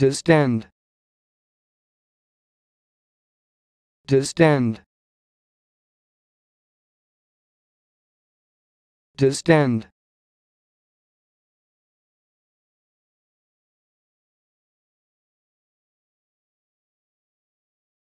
distend distend distend